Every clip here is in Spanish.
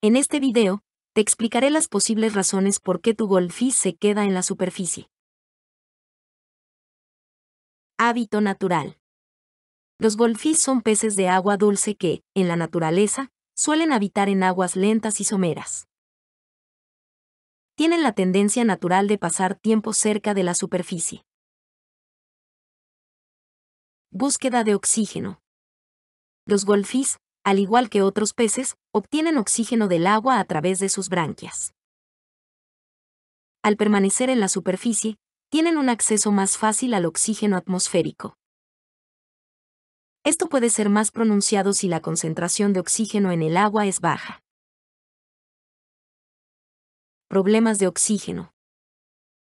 En este video, te explicaré las posibles razones por qué tu golfís se queda en la superficie. Hábito natural. Los golfís son peces de agua dulce que, en la naturaleza, suelen habitar en aguas lentas y someras. Tienen la tendencia natural de pasar tiempo cerca de la superficie. Búsqueda de oxígeno. Los golfís al igual que otros peces, obtienen oxígeno del agua a través de sus branquias. Al permanecer en la superficie, tienen un acceso más fácil al oxígeno atmosférico. Esto puede ser más pronunciado si la concentración de oxígeno en el agua es baja. Problemas de oxígeno.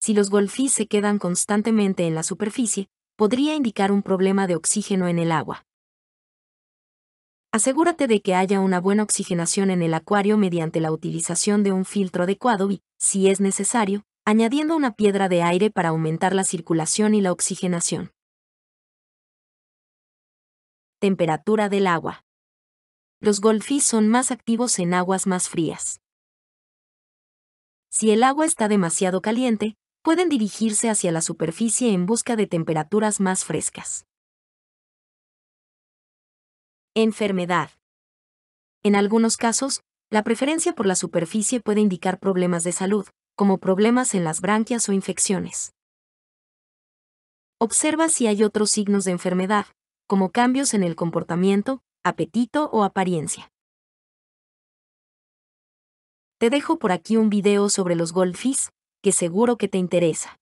Si los golfís se quedan constantemente en la superficie, podría indicar un problema de oxígeno en el agua. Asegúrate de que haya una buena oxigenación en el acuario mediante la utilización de un filtro adecuado y, si es necesario, añadiendo una piedra de aire para aumentar la circulación y la oxigenación. Temperatura del agua. Los golfis son más activos en aguas más frías. Si el agua está demasiado caliente, pueden dirigirse hacia la superficie en busca de temperaturas más frescas. Enfermedad. En algunos casos, la preferencia por la superficie puede indicar problemas de salud, como problemas en las branquias o infecciones. Observa si hay otros signos de enfermedad, como cambios en el comportamiento, apetito o apariencia. Te dejo por aquí un video sobre los golfis que seguro que te interesa.